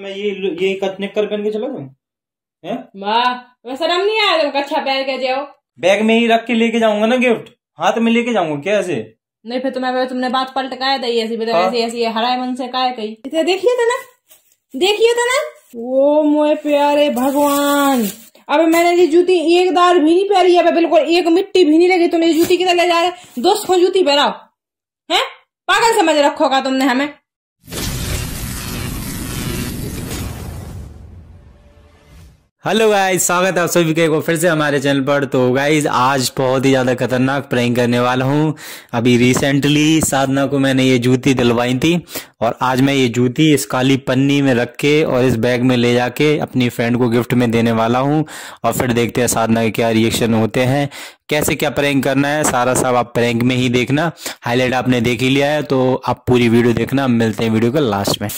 मैं ये ये कथनिक कर पहन के चला जाऊं जाऊँ वाह शर्म नहीं आया तुमको कच्चा पहन के जाओ बैग में ही रख के लेके जाऊंगा ना गिफ्ट हाथ में लेके जाऊंगा क्या ऐसे नहीं फिर तुम्हें तुमने बात पलट काया था हाँ। ऐसी ऐसी ऐसी हराए मन से काया कही इसे देखिए था तो ना देखिए था तो ना ओ मोए प्यारे भगवान अब मैंने ये जूती एक दार भी नहीं पहरी है बिल्कुल एक मिट्टी भी नहीं लगी तुमने जूती किधर ले जा रहे दोस्त को जूती पहराओ हैं पागल समझ रखोगा तुमने हमें हेलो गाइज स्वागत है आप सभी के को फिर से हमारे चैनल पर तो गाइज आज बहुत ही ज़्यादा खतरनाक प्रैंक करने वाला हूँ अभी रिसेंटली साधना को मैंने ये जूती दिलवाई थी और आज मैं ये जूती इस काली पन्नी में रख के और इस बैग में ले जाके अपनी फ्रेंड को गिफ्ट में देने वाला हूँ और फिर देखते हैं साधना के क्या रिएक्शन होते हैं कैसे क्या प्रैंक करना है सारा सब आप प्रैंक में ही देखना हाईलाइट आपने देख ही लिया है तो आप पूरी वीडियो देखना मिलते हैं वीडियो का लास्ट में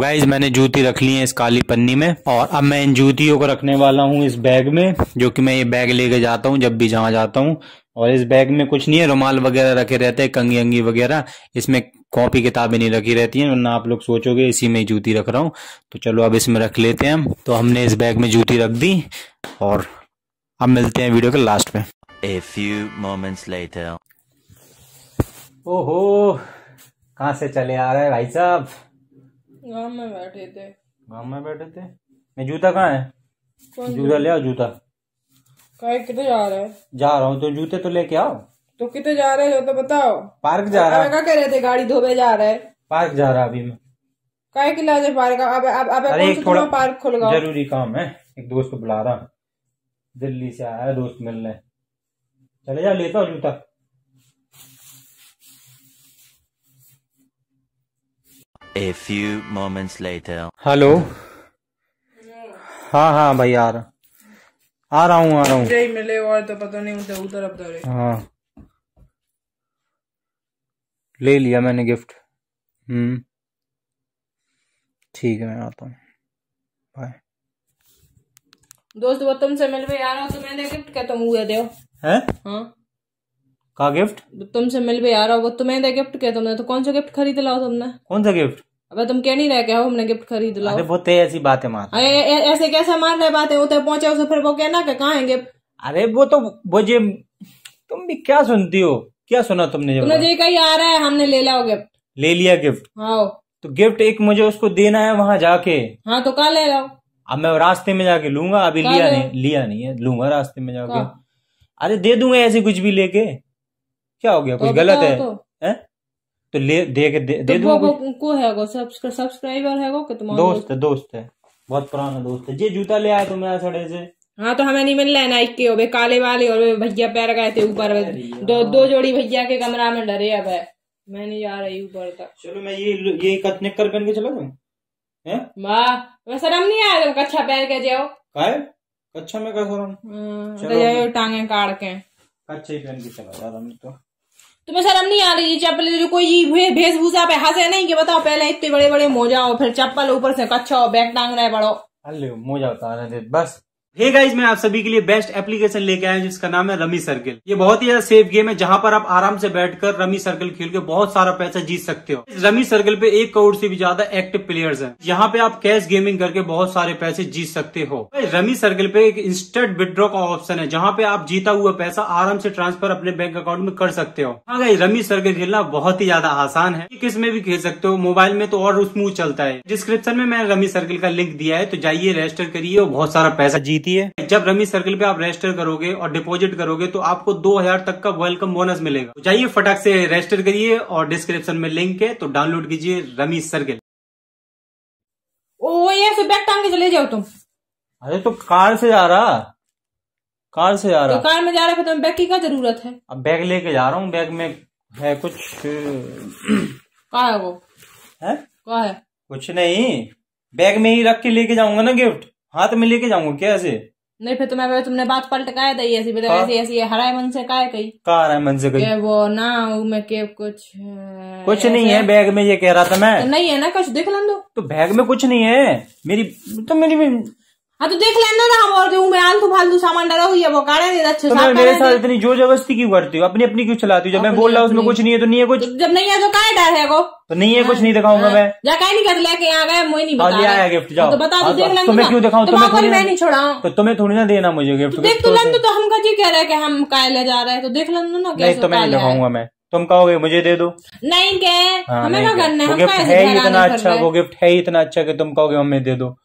गाइज मैंने जूती रख ली है इस काली पन्नी में और अब मैं इन जूतियों को रखने वाला हूँ इस बैग में जो कि मैं ये बैग लेके जाता हूँ जब भी जहाँ जाता हूँ और इस बैग में कुछ नहीं है रुमाल वगैरह रखे रहते हैं कंगी अंगी वगैरह इसमें कॉपी किताबें नहीं रखी रहती हैं वरना आप लोग सोचोगे इसी में जूती रख रहा हूँ तो चलो अब इसमें रख लेते हैं हम तो हमने इस बैग में जूती रख दी और अब मिलते हैं वीडियो के लास्ट में ए फ्यू मोमेंट्स लेटर ओहो कहा से चले आ रहे हैं भाई साहब गांव में बैठे थे गांव में बैठे थे मैं जूता कहाँ है जूता ले आओ जूता कहीं कितने जा रहे जा रहा हूँ तो जूते तो लेके आओ तो कितने जा रहे हो तो बताओ पार्क जा रहा है क्या कह रहे थे गाड़ी धोबे जा रहे है पार्क जा रहा अभी मैं कहे के लाजे पार्क अब अब अब थोड़ा पार्क खोल गया जरूरी काम है एक दोस्त को बुला रहा दिल्ली से आया दोस्त मिलने चले जा लेता हूँ जूता A few moments later. Hello हाँ हाँ भाई आ रहा आ रहा हूँ आ रहा हूँ मिले और तो पता नहीं उधर उधर अब हाँ ले लिया मैंने गिफ्ट हम्म ठीक है मैं आता हूँ बाय दोस्त वो तुमसे मिलवे आ रहा हूँ तो मैंने गिफ्ट क्या तुम हुए दे है हाँ का गिफ्ट तुमसे मिलवे आ रहा हूँ वो तुम्हें दे गिफ्ट क्या तुमने तो कौन सा गिफ्ट खरीद लाओ तुमने कौन सा गिफ्ट अबे तुम कह नहीं रहे क्या हमने गिफ्ट खरीद लो वो ते तो ऐसी बातें मार ऐसे कैसे मार रहे बातें उतर तो पहुंचे उसे फिर वो कहना के कहा गिफ्ट अरे वो तो वो जी तुम भी क्या सुनती हो क्या सुना तुमने तुमने ये कहीं आ रहा है हमने ले लिया गिफ्ट ले लिया गिफ्ट हाँ तो गिफ्ट एक मुझे उसको देना है वहां जाके हाँ तो कहा ले लाओ अब मैं रास्ते में जाके लूंगा अभी लिया नहीं लिया नहीं है लूंगा रास्ते में जाके अरे दे दूंगा ऐसे कुछ भी लेके क्या हो गया तो कुछ गलत है तो ले दे के दे, दे तो दूंगा को है गो सब्सक्राइबर है गो कि तुम्हारा दोस्त है दोस्त है बहुत पुराना दोस्त है जे जूता ले आया तुम तो मेरा सड़े से हाँ तो हमें नहीं मिल रहा नाइक के वे काले वाले और भैया पैर गए थे ऊपर दो दो जोड़ी भैया के कमरा में डरे अब है मैं नहीं जा रही ऊपर तक चलो मैं ये ये कथनिक कर करके चलो तुम वाह शर्म नहीं आया तुम कच्छा पैर के जाओ काय कच्छा में का जाओ टांगे काट के कच्छा ही पहन के चला यार हम तो तुम्हें शर्म नहीं आ रही चप्पल जो कोई भेषभूषा पे हंसे नहीं कि बताओ पहले इतने बड़े बड़े मोजा हो फिर चप्पल ऊपर से कच्चा हो बैग टांग रहे पड़ो अल्लू मोजा उतार बस हे गाइज मैं आप सभी के लिए बेस्ट एप्लीकेशन लेके आया जिसका नाम है रमी सर्किल ये बहुत ही ज्यादा सेफ गेम है जहां पर आप आराम से बैठकर रमी सर्किल खेल के बहुत सारा पैसा जीत सकते हो इस रमी सर्किल पे एक करोड़ से भी ज्यादा एक्टिव प्लेयर्स हैं यहाँ पे आप कैश गेमिंग करके बहुत सारे पैसे जीत सकते हो रमी सर्किल पे एक इंस्टेंट विद्रॉ का ऑप्शन है जहाँ पे आप जीता हुआ पैसा आराम से ट्रांसफर अपने बैंक अकाउंट में कर सकते हो हाँ गाइज रमी सर्किल खेलना बहुत ही ज्यादा आसान है किस में भी खेल सकते हो मोबाइल में तो और स्मूथ चलता है डिस्क्रिप्शन में मैंने रमी सर्किल का लिंक दिया है तो जाइए रजिस्टर करिए और बहुत सारा पैसा जीत है जब रमी सर्कल पे आप रजिस्टर करोगे और डिपॉजिट करोगे तो आपको दो हजार तक का वेलकम बोनस मिलेगा तो जाइए फटाक से रजिस्टर करिए और डिस्क्रिप्शन में लिंक है तो डाउनलोड कीजिए रमी सर्कल टांग चले जाओ तुम अरे तो कार से जा रहा कार से जा तो रहा तो कार में जा रहा तुम्हें तो बैग की क्या जरूरत है अब बैग लेके जा रहा हूँ बैग में है कुछ कहा है वो है कहा है कुछ नहीं बैग में ही रख के लेके जाऊंगा ना गिफ्ट हाथ में लेके जाऊंगा क्या ऐसे नहीं फिर तुम्हें तो तुमने बात पलट का है ऐसी ऐसी ऐसी मन से का कही का हराए मन से कही वो ना मैं के कुछ कुछ नहीं है बैग में ये कह रहा था मैं तो नहीं है ना कुछ देख लो तो बैग में कुछ नहीं है मेरी तो मेरी हाँ तो देख लेना ना हम और क्यों मैं आलतू फालतू सामान डाला हुई है वो काढ़े दे अच्छे तो मेरे साथ इतनी जो जबरस्ती क्यों करती हो अपनी अपनी क्यों चलाती हो जब मैं बोल रहा हूँ उसमें कुछ नहीं है तो नहीं है कुछ तो जब नहीं है तो काहे डर है वो तो नहीं है कुछ हाँ। नहीं दिखाऊंगा हाँ। मैं जा कहीं नहीं कहते लेके आ गए मुझे नहीं हाँ, बता है गिफ्ट जाओ तो बता देख तो लेंगे तुम्हें तो क्यों दिखाऊं तुम्हें थोड़ी मैं नहीं छोड़ा तो तुम्हें थोड़ी ना देना मुझे गिफ्ट देख तो लंदू तो हम जी कह रहे हैं कि हम काय ले जा रहे हैं तो देख लंदू ना कैसे तुम्हें मैं दिखाऊंगा मैं तुम कहोगे मुझे दे दो नहीं के हमें ना करना है गिफ्ट है इतना अच्छा वो गिफ्ट है इतना अच्छा कि तुम कहोगे हमें दे दो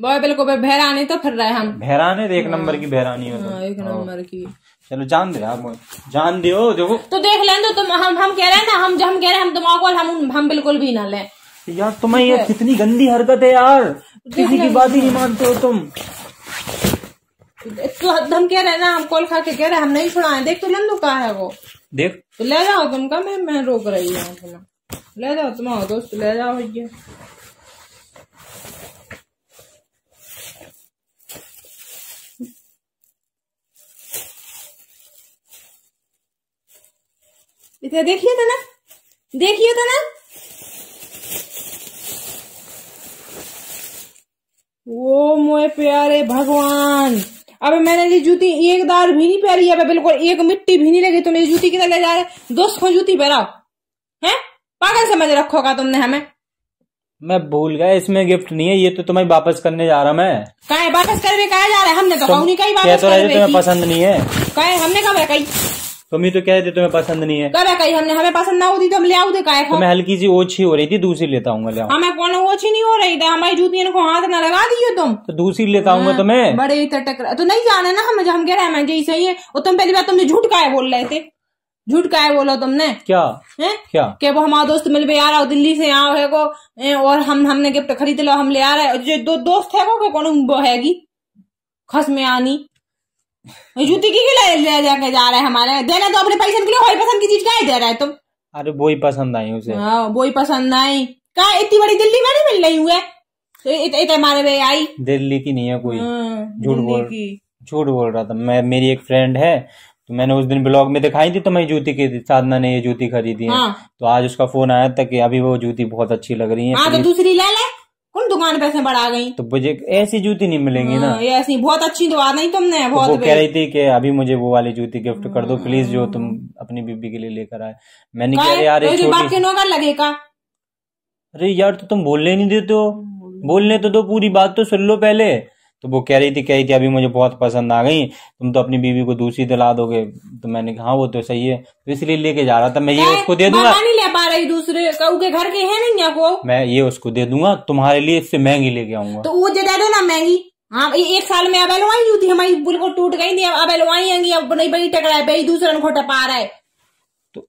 बॉय बिल्कुल भैरानी तो फिर रहे हम है एक नंबर की भैरानी हाँ, हो तो। हाँ, एक नंबर की चलो जान दे आप जान दियो देखो तो देख लें तुम तो हम हम कह रहे हैं ना हम हम कह रहे हैं हम तुम्हारा हम हम बिल्कुल भी ना ले यार तुम्हें ये कितनी गंदी हरकत है यार तो किसी की बात ही नहीं मानते हो तुम तो हम कह रहे हैं ना हम कॉल खा के कह रहे हैं हम नहीं छुड़ाए देख तो लंदू कहा है वो देख तो ले जाओ तुम का मैं मैं रोक रही हूँ ले जाओ तुम्हारा दोस्त ले जाओ ये इतना देखिए था तो ना देखिए था तो ना वो मोए प्यारे भगवान अब मैंने ये जूती एक दार भी नहीं पहरी अब बिल्कुल एक मिट्टी भी नहीं लगी तुम ये जूती कितना ले जा रहे दोस्त को जूती पहरा है पागल समझ रखोगा तुमने हमें मैं भूल गया इसमें गिफ्ट नहीं है ये तो तुम्हें वापस करने जा रहा मैं कहा वापस करवे कहा जा रहा है हमने तो कहा नहीं कहीं तो वापस पसंद नहीं है कहे हमने कहा तुम्हें तो कह रहे तुम्हें पसंद नहीं है करे कही हमने हमें पसंद ना होती तो हम ले आओ देखा तो मैं हल्की सी ओछी हो रही थी दूसरी लेता हूँ ले हमें हाँ, कौन ओछी नहीं हो रही थी तो हमारी जूतियों को हाथ ना लगा दियो तुम तो दूसरी लेता आऊंगा हाँ, तुम्हें बड़े ही टकरा तो नहीं जाना ना हम हम कह रहे हैं यही सही है और तुम पहली बार तुमने झूठ का बोल रहे थे झूठ का है बोलो तुमने क्या है क्या के वो हमारा दोस्त मिल भी आ रहा हो दिल्ली से आओ है को और हम हमने गिफ्ट खरीद लो हम ले आ रहे जो दो दोस्त है वो कौन वो हैगी खस में आनी जूती की क्यों ले जाके जा रहे हमारे देना तो अपने पैसे के लिए वही पसंद की चीज क्या दे रहा है तुम अरे वो ही पसंद आई उसे हाँ, वो ही पसंद आई कहा इतनी बड़ी दिल्ली में नहीं मिल रही हुए हमारे भाई आई दिल्ली की नहीं है कोई हाँ, झूठ बोल झूठ बोल रहा था मैं मेरी एक फ्रेंड है तो मैंने उस दिन ब्लॉग में दिखाई थी तो मैं जूती की साधना ने ये जूती खरीदी है हाँ। तो आज उसका फोन आया था कि अभी वो जूती बहुत अच्छी लग रही है हाँ, तो दूसरी ले ले उन दुकान पैसे बढ़ा गई तो मुझे ऐसी जूती नहीं मिलेंगी हाँ, ना ऐसी बहुत अच्छी दुआ तो नहीं तुमने तो बहुत तो वो कह रही थी कि अभी मुझे वो वाली जूती गिफ्ट कर दो प्लीज जो तुम अपनी बीबी के लिए लेकर आए मैंने कहा यार लगेगा अरे यार तो तुम बोलने नहीं देते हो बोलने तो दो पूरी बात तो सुन लो पहले तो वो कह रही थी कह रही थी अभी मुझे बहुत पसंद आ गई तुम तो अपनी बीवी को दूसरी दिला दोगे तो मैंने कहा हाँ, वो तो सही है तो इसलिए लेके जा रहा था मैं ये उसको दे दूंगा नहीं ले पा रही दूसरे के घर के है नहीं को मैं ये उसको दे दूंगा तुम्हारे लिए इससे महंगी लेके आऊंगा तो वो दे दो ना महंगी हाँ एक साल में अब एलवाई हुई थी हमारी बिल्कुल टूट गई थी अब एलवाई आएंगी अब नहीं बड़ी टकरा है दूसरे को टपा रहा है तो,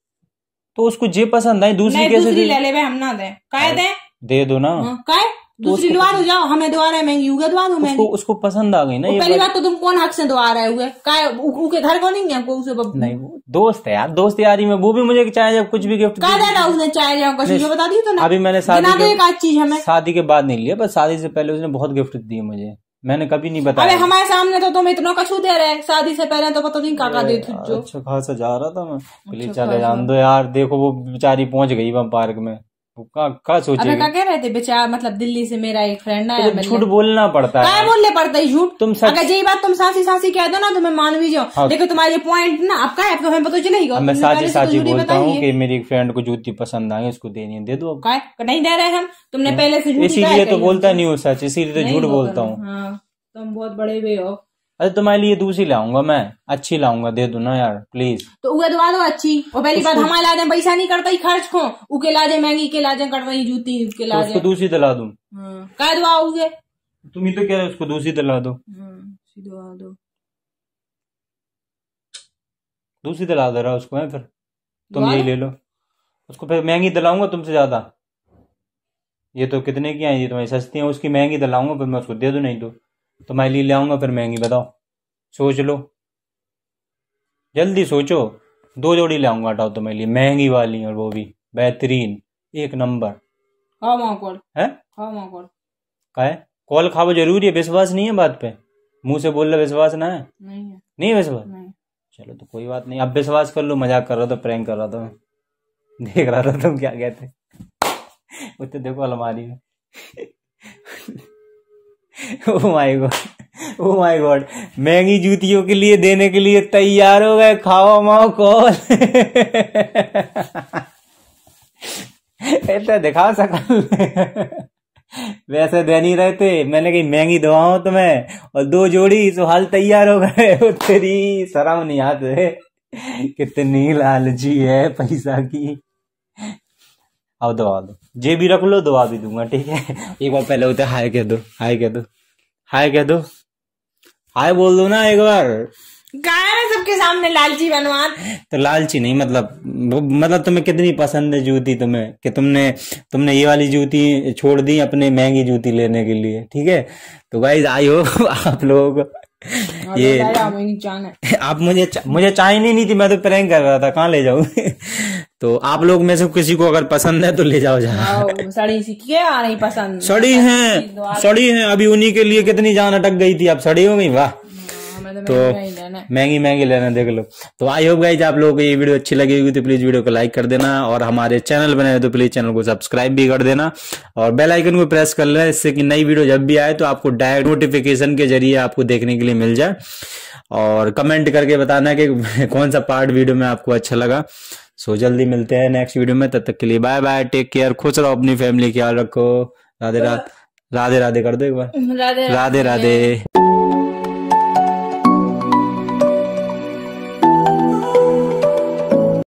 तो उसको जे पसंद आई दूसरी कैसे ले ले हम ना दे काय दे दे दो ना हाँ, काय दूसरी दुआ हो जाओ हमें दुआ रहे महंगी हुए दुआ दो महंगी उसको पसंद आ गई ना ये पहली बात तो तुम कौन हक से दुआ रहे हुए उके घर को नहीं है उसे बब... तो- नहीं वो दोस्त है यार दोस्त यारी में वो भी मुझे चाहे जब कुछ भी गिफ्ट कहा जाता उसने चाहे जाओ कुछ बता दी तो ना अभी मैंने शादी एक आध चीज हमें शादी के बाद नहीं लिया पर शादी से पहले उसने बहुत गिफ्ट दिए मुझे मैंने कभी नहीं बताया अरे हमारे सामने तो तुम इतना कछु दे रहे शादी से पहले तो पता नहीं काका दे अच्छा खासा जा रहा था मैं अच्छा प्लीज चले जान दो यार देखो वो बेचारी पहुंच गई वहां पार्क में का, सोचे क्या कह रहे थे बेचारा मतलब दिल्ली से मेरा एक फ्रेंड आया तो झूठ बोलना पड़ता हाँ, है बोलने पड़ता है झूठ तुम सच... अगर यही बात तुम सासी सासी कह दो ना तो मैं मान भी जाओ हाँ। देखो तुम्हारे पॉइंट ना आपका है आपको तो हमें पता चलेगा मैं साची साची तो बोलता हूँ कि मेरी एक फ्रेंड को जूती पसंद आई उसको देनी दे दो नहीं दे रहे हम तुमने हाँ। पहले से इसीलिए तो बोलता नहीं हूँ सच इसीलिए तो झूठ बोलता हूँ हाँ, तुम बहुत बड़े भी हो अरे तुम्हारे लिए दूसरी लाऊंगा मैं अच्छी लाऊंगा दे दू ना यार प्लीज तो उगे दुआ दो तो अच्छी और पहली बात हमारे लादे पैसा नहीं करता ही खर्च को उके लादे महंगी के लादे कर रही जूती के तो लादे तो उसको दूसरी दिला दू हाँ। क्या दुआ उगे तुम ही तो कह रहे उसको दूसरी दिला दो हाँ, दवा दो दूसरी दिला दे रहा उसको है फिर तुम यही ले लो उसको फिर महंगी दिलाऊंगा तुमसे ज्यादा ये तो कितने की आई ये तुम्हारी सस्ती है उसकी महंगी दिलाऊंगा फिर मैं उसको दे दू नहीं तो तो मैं ले आऊंगा फिर महंगी बताओ सोच लो जल्दी सोचो दो जोड़ी ले आऊंगा हटाओ तो मैं लिए महंगी वाली और वो भी बेहतरीन एक नंबर हाँ, कॉल है हाँ, कॉल का है खाओ जरूरी है विश्वास नहीं है बात पे मुंह से बोल रहे विश्वास ना है नहीं है नहीं विश्वास नहीं। चलो तो कोई बात नहीं अब विश्वास कर लो मजाक कर रहा था प्रैंक कर रहा था मैं देख रहा था तुम क्या कहते उतने तो देखो अलमारी में oh my God oh my God महंगी जूतियों के लिए देने के लिए तैयार हो गए खाओ माओ कॉल इतना दिखा सकल वैसे दे नहीं रहे थे मैंने कही महंगी दवाओं तुम्हें और दो जोड़ी सो तो हाल तैयार हो गए तेरी शराब नहीं आते कितनी लालची है पैसा की अब दवा दो जे भी रख लो दवा भी दूंगा ठीक है एक बार पहले उतर हाय कह दो हाय कह दो हाय कह दो हाय बोल दो ना एक बार गाय सबके सामने लालची बनवान तो लालची नहीं मतलब मतलब तुम्हें कितनी पसंद है जूती तुम्हें कि तुमने तुमने ये वाली जूती छोड़ दी अपने महंगी जूती लेने के लिए ठीक है तो गाइज आई हो आप लोगों को ये आप मुझे मुझे चाय नहीं, नहीं थी मैं तो प्रैंक कर रहा था कहाँ ले जाऊँ तो आप लोग में से किसी को अगर पसंद है तो ले जाओ जहाँ सड़ी सी क्या नहीं पसंद सड़ी है सड़ी है अभी उन्हीं के लिए कितनी जान अटक गई थी अब सड़ी हो गई वाह मतलब तो महंगी महंगी लेना देख लो तो आई होप गाइज आप लोगों को ये वीडियो अच्छी लगी होगी तो प्लीज वीडियो को लाइक कर देना और हमारे चैनल बने तो प्लीज चैनल को सब्सक्राइब भी कर देना और बेल आइकन को प्रेस कर लेना इससे कि नई वीडियो जब भी आए तो आपको डायरेक्ट नोटिफिकेशन के जरिए आपको देखने के लिए मिल जाए और कमेंट करके बताना कि कौन सा पार्ट वीडियो में आपको अच्छा लगा सो जल्दी मिलते हैं नेक्स्ट वीडियो में तब तक के लिए बाय बाय टेक केयर खुश रहो अपनी फैमिली ख्याल रखो राधे राधे राधे राधे कर दो एक बार राधे, राधे, राधे।